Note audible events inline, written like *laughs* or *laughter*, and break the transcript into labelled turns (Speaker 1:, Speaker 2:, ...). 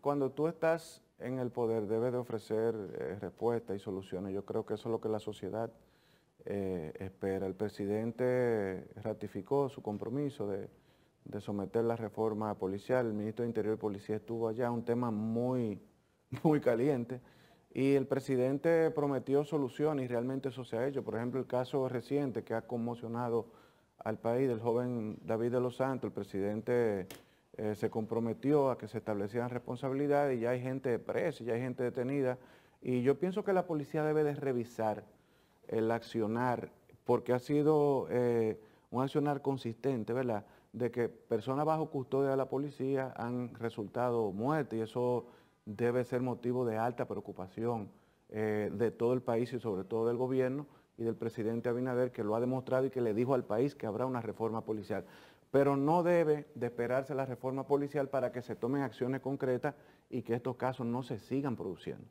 Speaker 1: cuando tú estás en el poder debes de ofrecer eh, respuestas y soluciones. Yo creo que eso es lo que la sociedad eh, espera. El presidente ratificó su compromiso de, someter la reforma policial. El ministro de Interior y Policía estuvo allá, un tema muy, *laughs* muy caliente. Y el presidente prometió soluciones y realmente eso se ha hecho. Por ejemplo, el caso reciente que ha conmocionado al país del joven David de los Santos, el presidente eh, se comprometió a que se establecieran responsabilidades y ya hay gente presa, ya hay gente detenida. Y yo pienso que la policía debe de revisar el accionar, porque ha sido eh, un accionar consistente, ¿verdad? De que personas bajo custodia de la policía han resultado muertas y eso debe ser motivo de alta preocupación eh, de todo el país y sobre todo del gobierno y del presidente Abinader, que lo ha demostrado y que le dijo al país que habrá una reforma policial. Pero no debe de esperarse la reforma policial para que se tomen acciones concretas y que estos casos no se sigan produciendo.